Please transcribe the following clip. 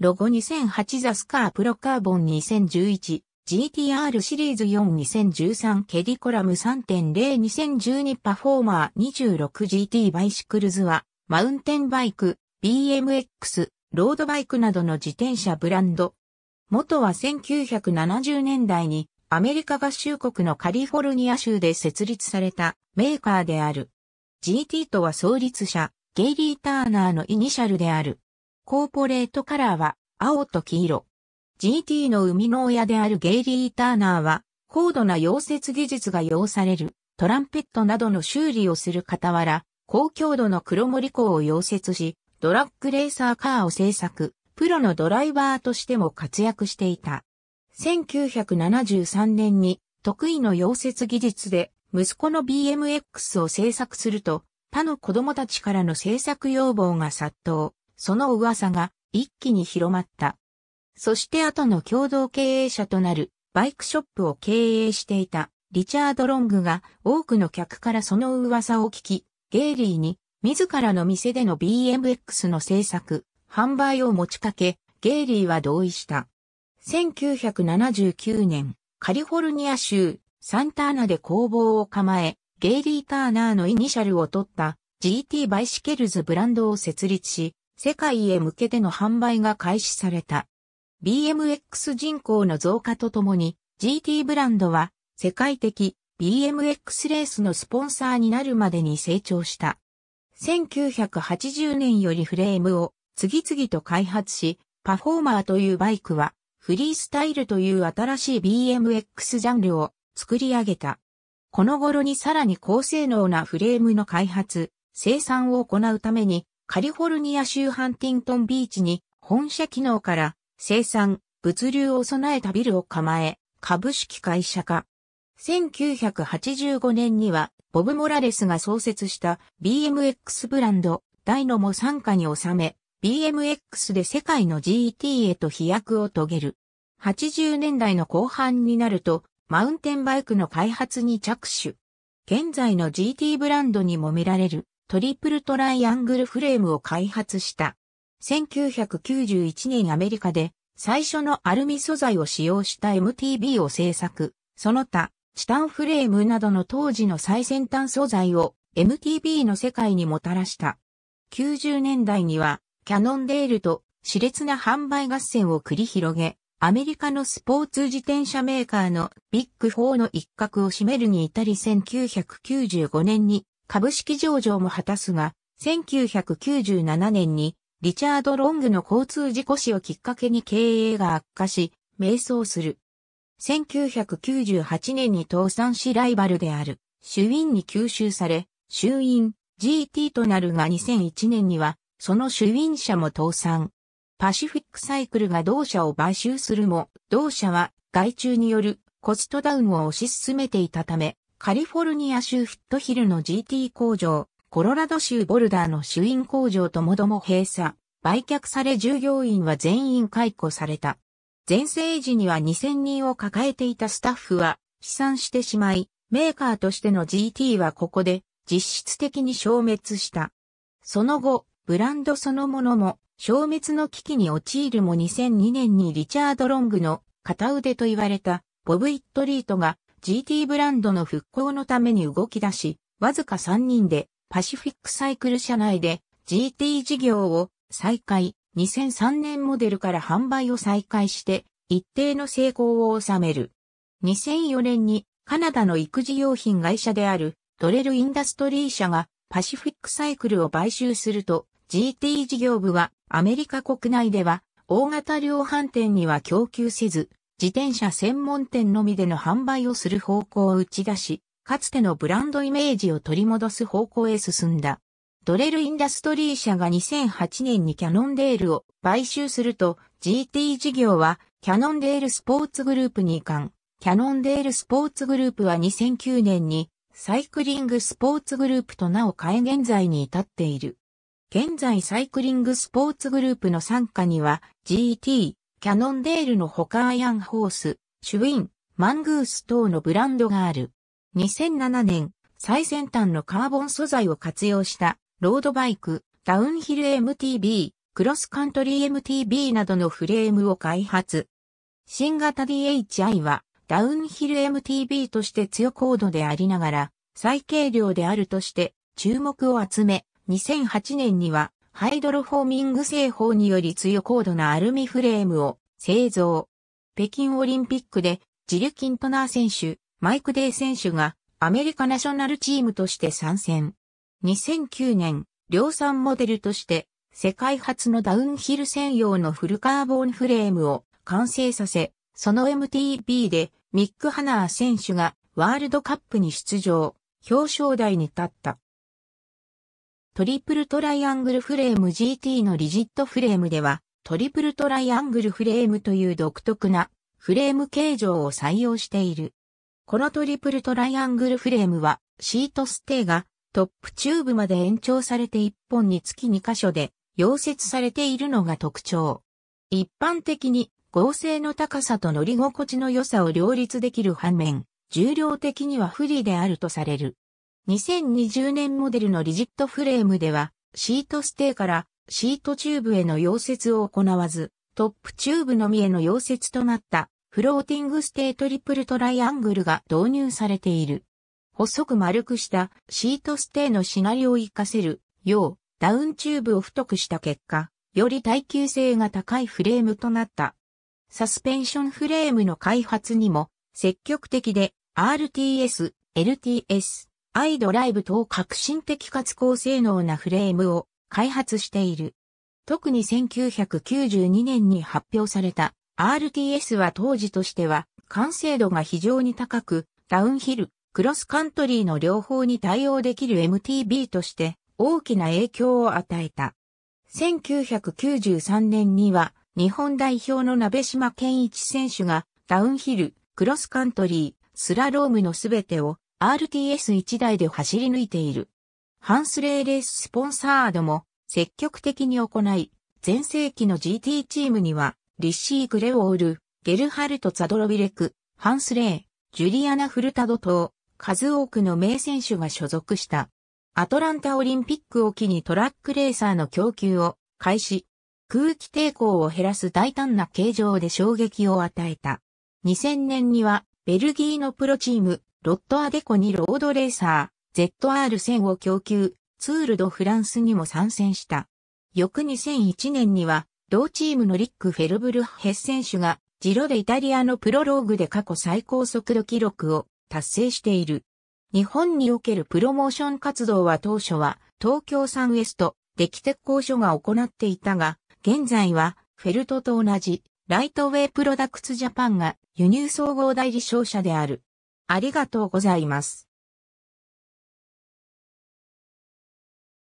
ロゴ2008ザスカープロカーボン 2011GTR シリーズ42013ケディコラム3.02012パフォーマー 26GT バイシクルズはマウンテンバイク、BMX、ロードバイクなどの自転車ブランド。元は1970年代にアメリカ合衆国のカリフォルニア州で設立されたメーカーである。GT とは創立者、ゲイリー・ターナーのイニシャルである。コーポレートカラーは青と黄色。GT の生みの親であるゲイリー・ターナーは、高度な溶接技術が要されるトランペットなどの修理をする傍ら、高強度の黒森港を溶接し、ドラッグレーサーカーを製作、プロのドライバーとしても活躍していた。1973年に得意の溶接技術で息子の BMX を製作すると、他の子供たちからの制作要望が殺到。その噂が一気に広まった。そして後の共同経営者となるバイクショップを経営していたリチャード・ロングが多くの客からその噂を聞き、ゲイリーに自らの店での BMX の制作、販売を持ちかけ、ゲイリーは同意した。1979年、カリフォルニア州サンターナで工房を構え、ゲイリー・ターナーのイニシャルを取った GT バイシケルズブランドを設立し、世界へ向けての販売が開始された。BMX 人口の増加とともに GT ブランドは世界的 BMX レースのスポンサーになるまでに成長した。1980年よりフレームを次々と開発し、パフォーマーというバイクはフリースタイルという新しい BMX ジャンルを作り上げた。この頃にさらに高性能なフレームの開発、生産を行うためにカリフォルニア州ハンティントンビーチに本社機能から生産、物流を備えたビルを構え、株式会社化。1985年には、ボブ・モラレスが創設した BMX ブランド、ダイノも参加に収め、BMX で世界の GT へと飛躍を遂げる。80年代の後半になると、マウンテンバイクの開発に着手。現在の GT ブランドにも見られる。トリプルトライアングルフレームを開発した。1991年アメリカで最初のアルミ素材を使用した MTB を製作、その他、チタンフレームなどの当時の最先端素材を MTB の世界にもたらした。90年代にはキャノンデールと熾烈な販売合戦を繰り広げ、アメリカのスポーツ自転車メーカーのビッグ4の一角を占めるに至り1995年に株式上場も果たすが、1997年にリチャード・ロングの交通事故死をきっかけに経営が悪化し、迷走する。1998年に倒産しライバルである、シュウィンに吸収され、シュウィン GT となるが2001年には、そのシュウィン社も倒産。パシフィックサイクルが同社を買収するも、同社は外注によるコストダウンを推し進めていたため、カリフォルニア州フィットヒルの GT 工場、コロラド州ボルダーの主因工場ともども閉鎖、売却され従業員は全員解雇された。前世時には2000人を抱えていたスタッフは飛散してしまい、メーカーとしての GT はここで実質的に消滅した。その後、ブランドそのものも消滅の危機に陥るも2002年にリチャード・ロングの片腕と言われたボブ・イットリートが GT ブランドの復興のために動き出し、わずか3人でパシフィックサイクル社内で GT 事業を再開、2003年モデルから販売を再開して一定の成功を収める。2004年にカナダの育児用品会社であるトレルインダストリー社がパシフィックサイクルを買収すると GT 事業部はアメリカ国内では大型量販店には供給せず自転車専門店のみでの販売をする方向を打ち出し、かつてのブランドイメージを取り戻す方向へ進んだ。ドレルインダストリー社が2008年にキャノンデールを買収すると GT 事業はキャノンデールスポーツグループに移管。キャノンデールスポーツグループは2009年にサイクリングスポーツグループと名を変え現在に至っている。現在サイクリングスポーツグループの参加には GT、キャノンデールのホカーヤンホース、シュウィン、マングース等のブランドがある。2007年、最先端のカーボン素材を活用したロードバイク、ダウンヒル MTB、クロスカントリー MTB などのフレームを開発。新型 DHI はダウンヒル MTB として強高度でありながら最軽量であるとして注目を集め、2008年にはハイドロフォーミング製法により強高度なアルミフレームを製造。北京オリンピックでジル・キントナー選手、マイク・デイ選手がアメリカナショナルチームとして参戦。2009年、量産モデルとして世界初のダウンヒル専用のフルカーボンフレームを完成させ、その MTB でミック・ハナー選手がワールドカップに出場、表彰台に立った。トリプルトライアングルフレーム GT のリジットフレームでは、トリプルトライアングルフレームという独特なフレーム形状を採用している。このトリプルトライアングルフレームは、シートステーがトップチューブまで延長されて1本につき2箇所で溶接されているのが特徴。一般的に合成の高さと乗り心地の良さを両立できる反面、重量的には不利であるとされる。2020年モデルのリジットフレームでは、シートステーからシートチューブへの溶接を行わず、トップチューブのみへの溶接となったフローティングステートリプルトライアングルが導入されている。細く丸くしたシートステーのしなりを活かせるようダウンチューブを太くした結果、より耐久性が高いフレームとなった。サスペンションフレームの開発にも積極的で RTS、LTS、アイドライブ等革新的かつ高性能なフレームを開発している。特に1992年に発表された RTS は当時としては完成度が非常に高く、ダウンヒル、クロスカントリーの両方に対応できる MTB として大きな影響を与えた。1993年には日本代表の鍋島健一選手がダウンヒル、クロスカントリー、スラロームのすべてを RTS1 台で走り抜いている。ハンスレーレーススポンサードも積極的に行い、前世紀の GT チームには、リッシー・グレオール、ゲルハルト・ザドロビレク、ハンスレー、ジュリアナ・フルタド等、数多くの名選手が所属した。アトランタオリンピックを機にトラックレーサーの供給を開始。空気抵抗を減らす大胆な形状で衝撃を与えた。2000年には、ベルギーのプロチーム、ロットアデコにロードレーサー、ZR1000 を供給、ツールドフランスにも参戦した。翌2001年には、同チームのリック・フェルブルヘッ選手が、ジロでイタリアのプロローグで過去最高速度記録を達成している。日本におけるプロモーション活動は当初は東京サンウエスト、出来鉄工所が行っていたが、現在はフェルトと同じライトウェイプロダクツジャパンが輸入総合代理商社である。ありがとうございます。